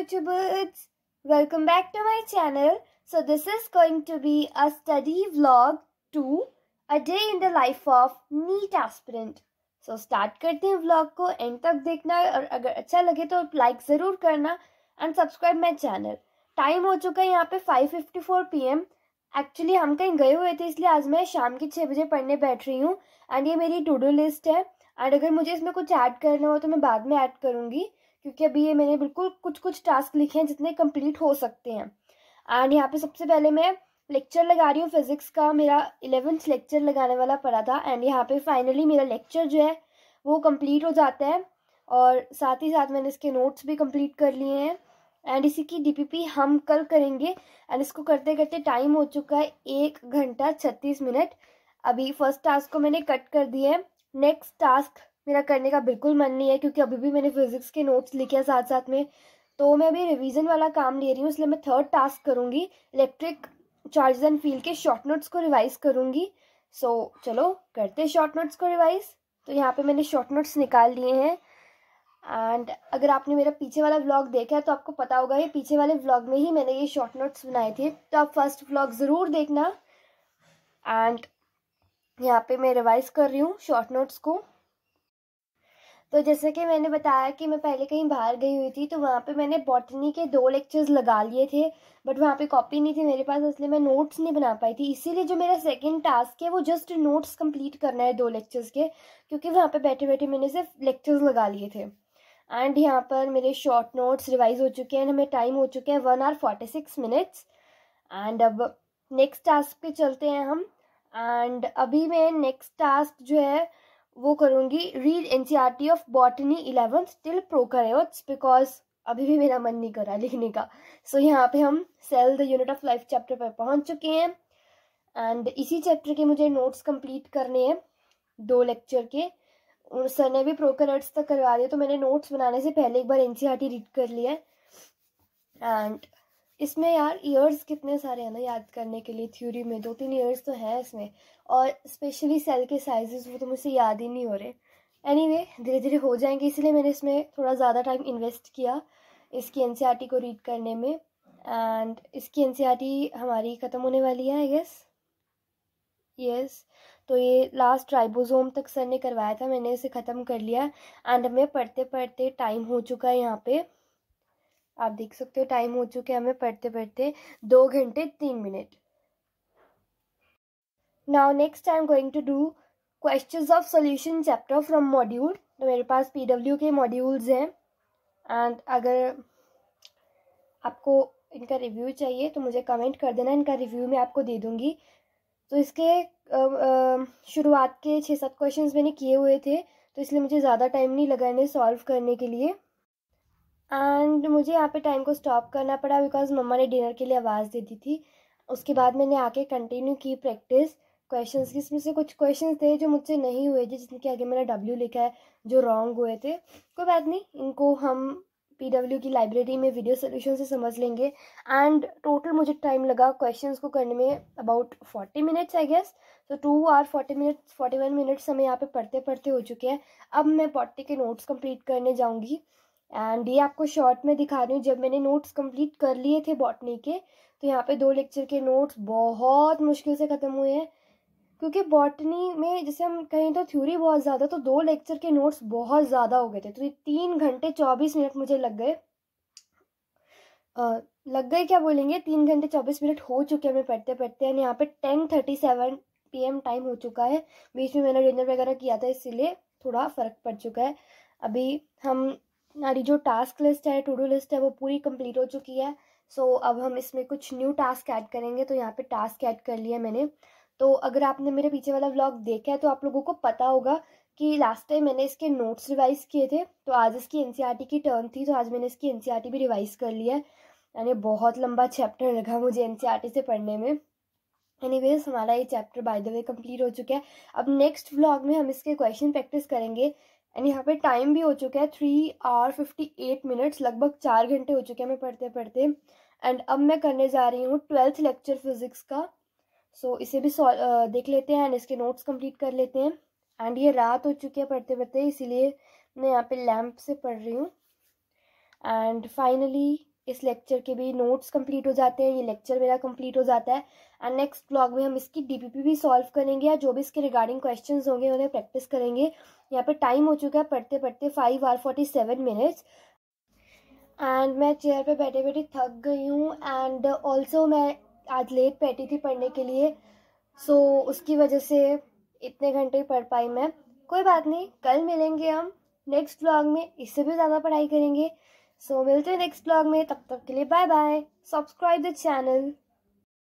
YouTubers, welcome back to my channel so this is going to be a study vlog to a day in the life of NEET aspirant so start करते हैं vlog को end तक देखना और अगर अच्छा लगे तो like ज़रूर करना and subscribe my channel Time हो चुका है यहाँ पे 5:54 pm. Actually हम कहीं गए हुए थे इसलिए आज मैं शाम के छः बजे पढ़ने बैठ रही हूँ and ये मेरी to do list है and अगर मुझे इसमें कुछ add करना हो तो मैं बाद में add करूँगी क्योंकि अभी ये मैंने बिल्कुल कुछ कुछ टास्क लिखे हैं जितने कंप्लीट हो सकते हैं एंड यहाँ पे सबसे पहले मैं लेक्चर लगा रही हूँ फिजिक्स का मेरा इलेवेंथ लेक्चर लगाने वाला पड़ा था एंड यहाँ पे फाइनली मेरा लेक्चर जो है वो कंप्लीट हो जाता है और साथ ही साथ मैंने इसके नोट्स भी कंप्लीट कर लिए हैं एंड इसी की डी हम कल करेंगे एंड इसको करते करते टाइम हो चुका है एक घंटा छत्तीस मिनट अभी फर्स्ट टास्क को मैंने कट कर दिया है नेक्स्ट टास्क मेरा करने का बिल्कुल मन नहीं है क्योंकि अभी भी मैंने फिज़िक्स के नोट्स लिखे हैं साथ साथ में तो मैं अभी रिवीजन वाला काम ले रही हूँ इसलिए मैं थर्ड टास्क करूँगी इलेक्ट्रिक चार्जेस एंड फील्ड के शॉर्ट नोट्स को रिवाइज करूँगी सो so, चलो करते हैं शॉर्ट नोट्स को रिवाइज तो यहाँ पे मैंने शॉर्ट नोट्स निकाल लिए हैं एंड अगर आपने मेरा पीछे वाला व्लॉग देखा है तो आपको पता होगा ये पीछे वाले व्लॉग में ही मैंने ये शॉर्ट नोट्स बनाए थे तो आप फर्स्ट व्लॉग ज़रूर देखना एंड यहाँ पे मैं रिवाइज कर रही हूँ शॉर्ट नोट्स को तो जैसे कि मैंने बताया कि मैं पहले कहीं बाहर गई हुई थी तो वहाँ पे मैंने बॉटनी के दो लेक्चर्स लगा लिए थे बट वहाँ पे कॉपी नहीं थी मेरे पास इसलिए मैं नोट्स नहीं बना पाई थी इसीलिए जो मेरा सेकंड टास्क है वो जस्ट नोट्स कंप्लीट करना है दो लेक्चर्स के क्योंकि वहाँ पे बैठे बैठे मैंने सिर्फ लेक्चर्स लगा लिए थे एंड यहाँ पर मेरे शॉर्ट नोट्स रिवाइज हो चुके हैं हमें टाइम हो चुके हैं one hour forty six minutes and अब नेक्स्ट टास्क पे चलते हैं हम एंड अभी मैं नेक्स्ट टास्क जो है वो करूँगी read N C R T of botany eleventh till prokaryotes because अभी भी मेरा मन नहीं कर रहा लिखने का सो so, यहाँ पे हम cell the unit of life chapter पर पहुँच चुके हैं एंड इसी चैप्टर के मुझे नोट्स कंप्लीट करने हैं दो लेक्चर के सर ने भी प्रोकैरियोट्स तक करवा दिया तो मैंने नोट्स बनाने से पहले एक बार N C R T read कर लिया एंड इसमें यार ईयर्स कितने सारे हैं ना याद करने के लिए थ्योरी में दो तीन ईयर्स तो हैं इसमें और स्पेशली सेल के साइजेस वो तो मुझसे याद ही नहीं हो रहे एनी anyway, धीरे धीरे हो जाएंगे इसलिए मैंने इसमें थोड़ा ज़्यादा टाइम इन्वेस्ट किया इसकी एन e को रीड करने में एंड इसकी एन e हमारी ख़त्म होने वाली है आई गेस यस तो ये लास्ट ट्राइबोजोम तक सर ने करवाया था मैंने इसे ख़त्म कर लिया एंड हमें पढ़ते पढ़ते टाइम हो चुका है यहाँ पे आप देख सकते हो टाइम हो चुके हमें पढ़ते पढ़ते दो घंटे तीन मिनट now next I am going to do question of solution chapter from module तो मेरे पास पी डब्ल्यू के मॉड्यूल्स हैं एंड अगर आपको इनका रिव्यू चाहिए तो मुझे कमेंट कर देना इनका रिव्यू मैं आपको दे दूँगी तो इसके शुरुआत के छः सात क्वेश्चन मैंने किए हुए थे तो इसलिए मुझे ज़्यादा टाइम नहीं लगा इन्हें सॉल्व करने के लिए एंड मुझे यहाँ पे टाइम को स्टॉप करना पड़ा बिकॉज मम्मा ने डिनर के लिए आवाज़ दे दी थी उसके बाद मैंने आके कंटिन्यू की प्रैक्टिस क्वेश्चंस की इसमें से कुछ क्वेश्चंस थे जो मुझसे नहीं हुए थे जिसके आगे मैंने डब्ल्यू लिखा है जो रॉन्ग हुए थे कोई बात नहीं इनको हम डब्ल्यू की लाइब्रेरी में वीडियो सोल्यूशन से समझ लेंगे एंड टोटल मुझे टाइम लगा क्वेश्चंस को करने में about forty minutes I guess तो two or forty minutes forty one minutes हमें यहाँ पे पढ़ते पढ़ते हो चुके हैं अब मैं पॉटी के नोट्स कंप्लीट करने जाऊँगी एंड ये आपको शॉर्ट में दिखा रही हूँ जब मैंने नोट्स कंप्लीट कर लिए थे बॉटनी के तो यहाँ पे दो लेक्चर के नोट्स बहुत मुश्किल से ख़त्म हुए हैं क्योंकि बॉटनी में जैसे हम कहें तो थ्योरी बहुत ज़्यादा तो दो लेक्चर के नोट्स बहुत ज़्यादा हो गए थे तो तीन घंटे चौबीस मिनट मुझे लग गए लग गए क्या बोलेंगे तीन घंटे चौबीस मिनट हो चुके हैं हमें पढ़ते पढ़ते एंड यहाँ पे ten thirty seven P M time हो चुका है बीच में मैंने डिनर वगैरह किया था इसीलिए थोड़ा फ़र्क पड़ चुका है अभी हम हमारी जो टास्क लिस्ट है टू डू लिस्ट है वो पूरी कंप्लीट हो चुकी है सो so, अब हम इसमें कुछ न्यू टास्क ऐड करेंगे तो यहाँ पे टास्क ऐड कर लिया मैंने तो अगर आपने मेरे पीछे वाला व्लॉग देखा है तो आप लोगों को पता होगा कि लास्ट टाइम मैंने इसके नोट्स रिवाइज किए थे तो आज इसकी एन e की टर्न थी तो आज मैंने इसकी एन e भी रिवाइज कर लिया है यानी बहुत लंबा चैप्टर लगा मुझे एन e से पढ़ने में एनी हमारा ये chapter by the way complete हो चुका है अब नेक्स्ट व्लॉग में हम इसके क्वेश्चन प्रैक्टिस करेंगे एंड यहाँ पे टाइम भी हो चुका है three hour fifty eight minutes लगभग चार घंटे हो चुके हैं मैं पढ़ते पढ़ते एंड अब मैं करने जा रही हूँ ट्वेल्थ लेक्चर फिजिक्स का सो so, इसे भी सॉल्व देख लेते हैं एंड इसके नोट्स कंप्लीट कर लेते हैं एंड ये रात हो चुकी है पढ़ते पढ़ते इसीलिए मैं यहाँ पे लैम्प से पढ़ रही हूँ एंड फाइनली इस लेक्चर के भी नोट्स कंप्लीट हो जाते हैं ये लेक्चर मेरा कंप्लीट हो जाता है एंड नेक्स्ट ब्लॉग में हम इसकी डीपीपी भी सॉल्व करेंगे या जो भी इसके रिगार्डिंग क्वेश्चंस होंगे उन्हें प्रैक्टिस करेंगे यहाँ पर टाइम हो चुका है पढ़ते पढ़ते five or forty seven minutes and मैं चेयर पे बैठे बैठे थक गई हूँ एंड ऑल्सो मैं आज लेट बैठी थी पढ़ने के लिए सो so, उसकी वजह से इतने घंटे पढ़ पाई मैं कोई बात नहीं कल मिलेंगे हम नेक्स्ट ब्लॉग में इससे भी ज़्यादा पढ़ाई करेंगे सो मिलते हैं नेक्स्ट ब्लॉग में तब तक के लिए bye bye subscribe the channel